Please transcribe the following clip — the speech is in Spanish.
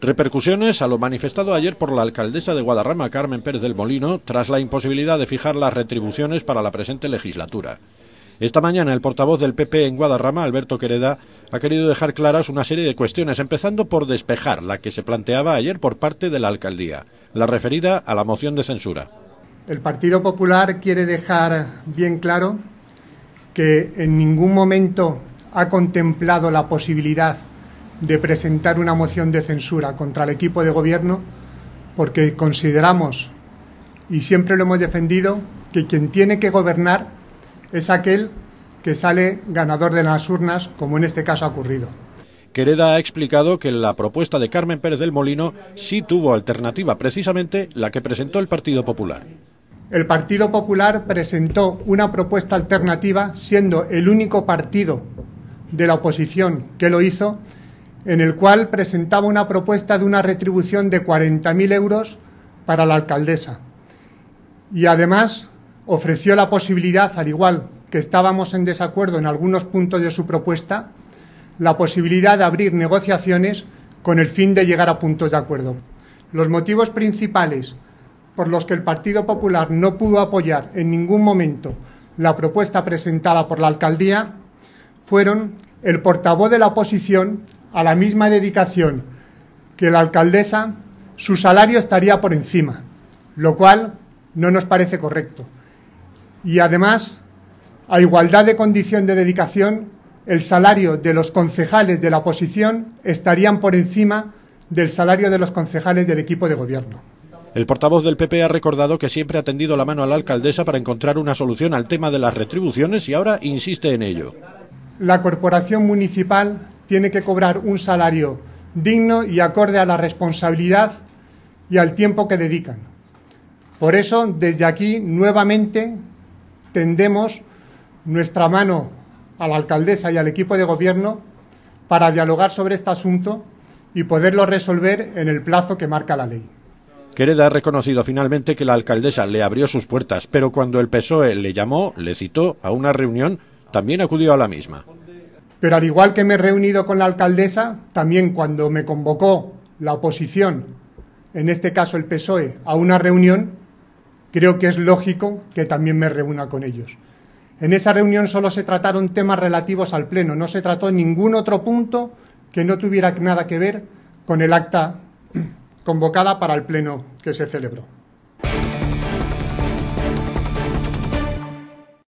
Repercusiones a lo manifestado ayer por la alcaldesa de Guadarrama, Carmen Pérez del Molino, tras la imposibilidad de fijar las retribuciones para la presente legislatura. Esta mañana el portavoz del PP en Guadarrama, Alberto Quereda, ha querido dejar claras una serie de cuestiones, empezando por despejar la que se planteaba ayer por parte de la alcaldía, la referida a la moción de censura. El Partido Popular quiere dejar bien claro que en ningún momento ha contemplado la posibilidad de presentar una moción de censura contra el equipo de gobierno porque consideramos, y siempre lo hemos defendido, que quien tiene que gobernar es aquel que sale ganador de las urnas, como en este caso ha ocurrido. Quereda ha explicado que la propuesta de Carmen Pérez del Molino sí tuvo alternativa, precisamente la que presentó el Partido Popular. El Partido Popular presentó una propuesta alternativa, siendo el único partido de la oposición que lo hizo, en el cual presentaba una propuesta de una retribución de 40.000 euros para la alcaldesa. Y además ofreció la posibilidad, al igual que estábamos en desacuerdo en algunos puntos de su propuesta, la posibilidad de abrir negociaciones con el fin de llegar a puntos de acuerdo. Los motivos principales por los que el Partido Popular no pudo apoyar en ningún momento la propuesta presentada por la alcaldía fueron el portavoz de la oposición a la misma dedicación que la alcaldesa, su salario estaría por encima, lo cual no nos parece correcto. Y además, a igualdad de condición de dedicación, el salario de los concejales de la oposición estarían por encima del salario de los concejales del equipo de gobierno. El portavoz del PP ha recordado que siempre ha tendido la mano a la alcaldesa para encontrar una solución al tema de las retribuciones y ahora insiste en ello. La corporación municipal tiene que cobrar un salario digno y acorde a la responsabilidad y al tiempo que dedican. Por eso, desde aquí, nuevamente, tendemos nuestra mano a la alcaldesa y al equipo de gobierno para dialogar sobre este asunto y poderlo resolver en el plazo que marca la ley. Quereda ha reconocido finalmente que la alcaldesa le abrió sus puertas, pero cuando el PSOE le llamó, le citó a una reunión, también acudió a la misma. Pero al igual que me he reunido con la alcaldesa, también cuando me convocó la oposición, en este caso el PSOE, a una reunión, creo que es lógico que también me reúna con ellos. En esa reunión solo se trataron temas relativos al Pleno, no se trató ningún otro punto que no tuviera nada que ver con el acta convocada para el Pleno que se celebró.